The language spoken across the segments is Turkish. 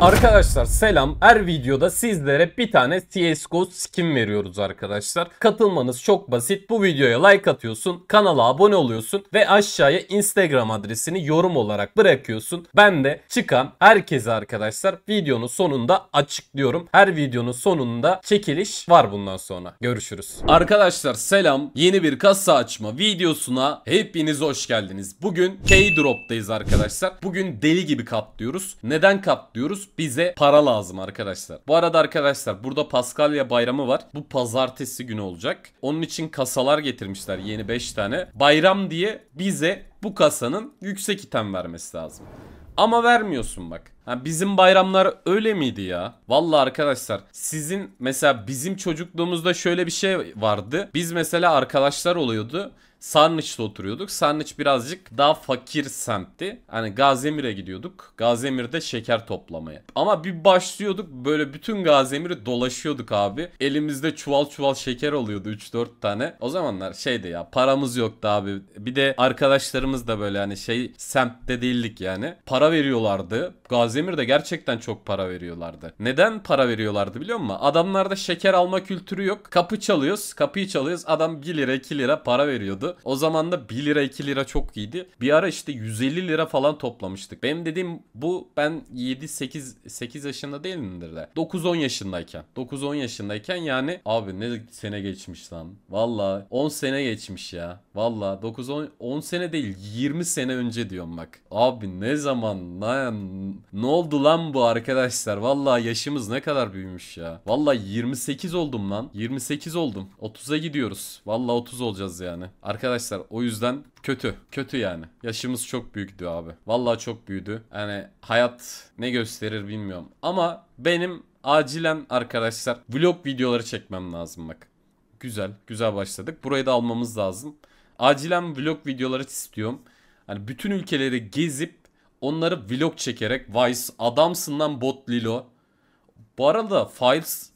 Arkadaşlar selam. Her videoda sizlere bir tane CSGO skin veriyoruz arkadaşlar. Katılmanız çok basit. Bu videoya like atıyorsun, kanala abone oluyorsun ve aşağıya Instagram adresini yorum olarak bırakıyorsun. Ben de çıkan herkese arkadaşlar videonun sonunda açıklıyorum. Her videonun sonunda çekiliş var bundan sonra. Görüşürüz. Arkadaşlar selam. Yeni bir kasa açma videosuna hepiniz hoş geldiniz. Bugün K-Drop'tayız arkadaşlar. Bugün deli gibi katlıyoruz. Neden katlıyoruz? Bize para lazım arkadaşlar. Bu arada arkadaşlar burada Paskalya bayramı var. Bu pazartesi günü olacak. Onun için kasalar getirmişler yeni 5 tane. Bayram diye bize bu kasanın yüksek item vermesi lazım. Ama vermiyorsun bak. Ha bizim bayramlar öyle miydi ya? Valla arkadaşlar sizin mesela bizim çocukluğumuzda şöyle bir şey vardı. Biz mesela arkadaşlar oluyordu. Sarnıç'ta oturuyorduk. Sarnıç birazcık daha fakir semtti. Hani Gazemir'e gidiyorduk. Gazemir'de şeker toplamaya. Ama bir başlıyorduk böyle bütün Gazemir'i dolaşıyorduk abi. Elimizde çuval çuval şeker oluyordu 3-4 tane. O zamanlar şeydi ya paramız yoktu abi. Bir de arkadaşlarımız da böyle hani şey semtte değildik yani. Para veriyorlardı. Gazi Azdemir'de gerçekten çok para veriyorlardı. Neden para veriyorlardı biliyor musun? Adamlarda şeker alma kültürü yok. Kapı çalıyoruz. Kapıyı çalıyoruz. Adam 1 lira 2 lira para veriyordu. O zaman da 1 lira 2 lira çok iyiydi. Bir ara işte 150 lira falan toplamıştık. Benim dediğim bu ben 7 8 8 yaşında değil de. 9 10 yaşındayken. 9 10 yaşındayken yani abi ne sene geçmiş lan. Valla 10 sene geçmiş ya. Valla 9 10 10 sene değil 20 sene önce diyorum bak. Abi ne zaman lan ne oldu lan bu arkadaşlar? Vallahi yaşımız ne kadar büyümüş ya. Vallahi 28 oldum lan. 28 oldum. 30'a gidiyoruz. Vallahi 30 olacağız yani. Arkadaşlar o yüzden kötü. Kötü yani. Yaşımız çok büyüktü abi. Vallahi çok büyüdü. Yani hayat ne gösterir bilmiyorum. Ama benim acilen arkadaşlar vlog videoları çekmem lazım bak. Güzel. Güzel başladık. Burayı da almamız lazım. Acilen vlog videoları istiyorum. Hani bütün ülkeleri gezip Onları vlog çekerek Vice adamsından bot Lilo. Bu arada Files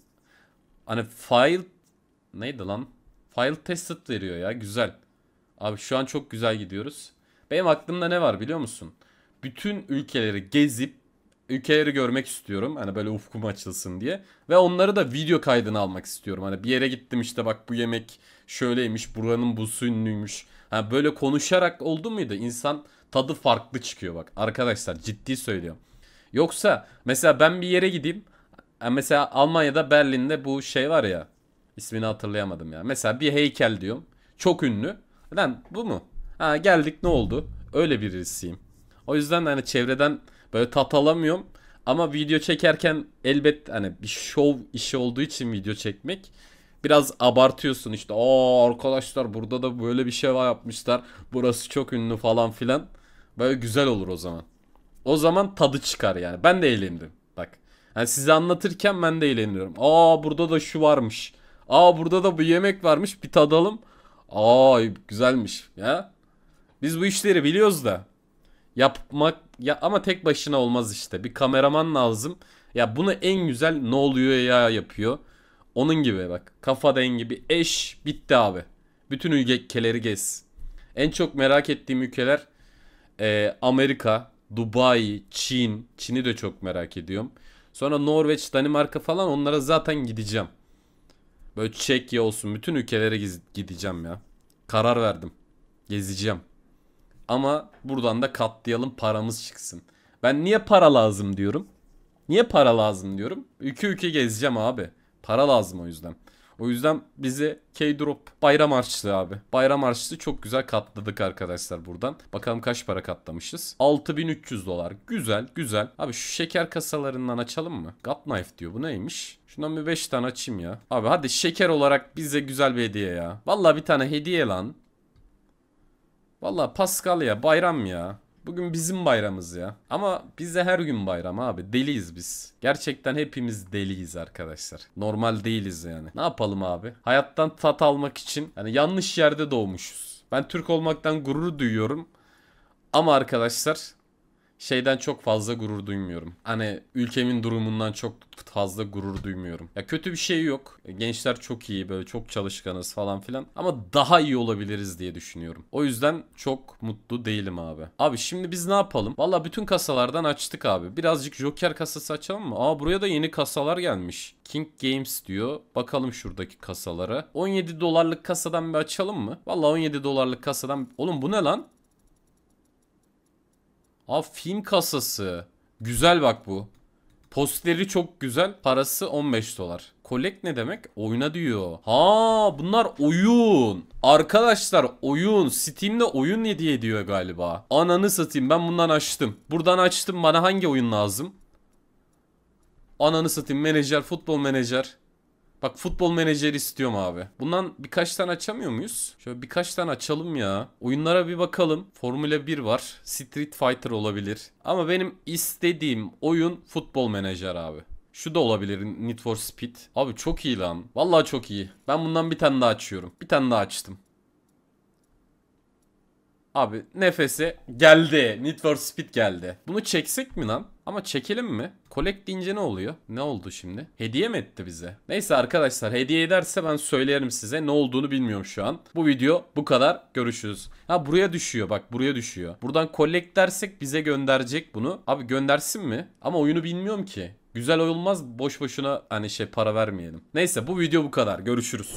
hani file neydi lan? File tested veriyor ya güzel. Abi şu an çok güzel gidiyoruz. Benim aklımda ne var biliyor musun? Bütün ülkeleri gezip ülkeleri görmek istiyorum. Hani böyle ufkum açılsın diye. Ve onları da video kaydını almak istiyorum. Hani bir yere gittim işte bak bu yemek şöyleymiş. Buranın bu suyunluymuş. Hani böyle konuşarak oldu muydu? İnsan tadı farklı çıkıyor bak arkadaşlar ciddi söylüyorum. Yoksa mesela ben bir yere gideyim. Mesela Almanya'da Berlin'de bu şey var ya. ismini hatırlayamadım ya. Mesela bir heykel diyorum. Çok ünlü. Lan bu mu? Ha geldik ne oldu? Öyle birisiyim. O yüzden hani çevreden böyle tat alamıyorum. Ama video çekerken elbet hani bir şov işi olduğu için video çekmek biraz abartıyorsun işte. Aa arkadaşlar burada da böyle bir şey var yapmışlar. Burası çok ünlü falan filan. Böyle güzel olur o zaman. O zaman tadı çıkar yani. Ben de eğlendim. Bak. Yani size anlatırken ben de eğleniyorum. Aa burada da şu varmış. Aa burada da bu yemek varmış. Bir tadalım. Aa güzelmiş ya. Biz bu işleri biliyoruz da. Yapmak ya ama tek başına olmaz işte. Bir kameraman lazım. Ya bunu en güzel ne oluyor ya yapıyor. Onun gibi bak. Kafa dengi bir eş bitti abi. Bütün ülkeleri gez. En çok merak ettiğim ülkeler e, Amerika, Dubai, Çin. Çin'i de çok merak ediyorum. Sonra Norveç, Danimarka falan onlara zaten gideceğim. Böyle Çekya olsun bütün ülkelere gideceğim ya. Karar verdim. Gezeceğim. Ama buradan da katlayalım paramız çıksın. Ben niye para lazım diyorum. Niye para lazım diyorum. Ülke ülke gezeceğim abi. Para lazım o yüzden. O yüzden bizi K-Drop bayram harçlığı abi. Bayram harçlığı çok güzel katladık arkadaşlar buradan. Bakalım kaç para katlamışız. 6300 dolar. Güzel güzel. Abi şu şeker kasalarından açalım mı? God Knife diyor. Bu neymiş? Şundan bir 5 tane açayım ya. Abi hadi şeker olarak bize güzel bir hediye ya. Valla bir tane hediye lan. Valla Pascal ya bayram ya. Bugün bizim bayramımız ya. Ama bize her gün bayram abi. Deliyiz biz. Gerçekten hepimiz deliyiz arkadaşlar. Normal değiliz yani. Ne yapalım abi? Hayattan tat almak için yani yanlış yerde doğmuşuz. Ben Türk olmaktan gurur duyuyorum. Ama arkadaşlar şeyden çok fazla gurur duymuyorum. Hani ülkemin durumundan çok fazla gurur duymuyorum. Ya kötü bir şey yok. E, gençler çok iyi böyle çok çalışkanız falan filan. Ama daha iyi olabiliriz diye düşünüyorum. O yüzden çok mutlu değilim abi. Abi şimdi biz ne yapalım? Valla bütün kasalardan açtık abi. Birazcık Joker kasası açalım mı? Aa buraya da yeni kasalar gelmiş. King Games diyor. Bakalım şuradaki kasalara. 17 dolarlık kasadan bir açalım mı? Valla 17 dolarlık kasadan. Oğlum bu ne lan? Aa film kasası. Güzel bak bu. Posteri çok güzel. Parası 15 dolar. Collect ne demek? Oyna diyor. Ha bunlar oyun. Arkadaşlar oyun. Steam'de oyun hediye ediyor galiba. Ananı satayım ben bundan açtım. Buradan açtım bana hangi oyun lazım? Ananı satayım menajer futbol menajer. Bak futbol menajeri istiyorum abi. Bundan birkaç tane açamıyor muyuz? Şöyle birkaç tane açalım ya. Oyunlara bir bakalım. Formula 1 var. Street Fighter olabilir. Ama benim istediğim oyun futbol menajer abi. Şu da olabilir Need for Speed. Abi çok iyi lan. Vallahi çok iyi. Ben bundan bir tane daha açıyorum. Bir tane daha açtım. Abi nefesi geldi. Need for Speed geldi. Bunu çeksek mi lan? Ama çekelim mi? Collect deyince ne oluyor? Ne oldu şimdi? Hediye mi etti bize? Neyse arkadaşlar hediye ederse ben söylerim size. Ne olduğunu bilmiyorum şu an. Bu video bu kadar. Görüşürüz. Ha buraya düşüyor bak buraya düşüyor. Buradan collect dersek bize gönderecek bunu. Abi göndersin mi? Ama oyunu bilmiyorum ki. Güzel olmaz boş boşuna hani şey para vermeyelim. Neyse bu video bu kadar. Görüşürüz.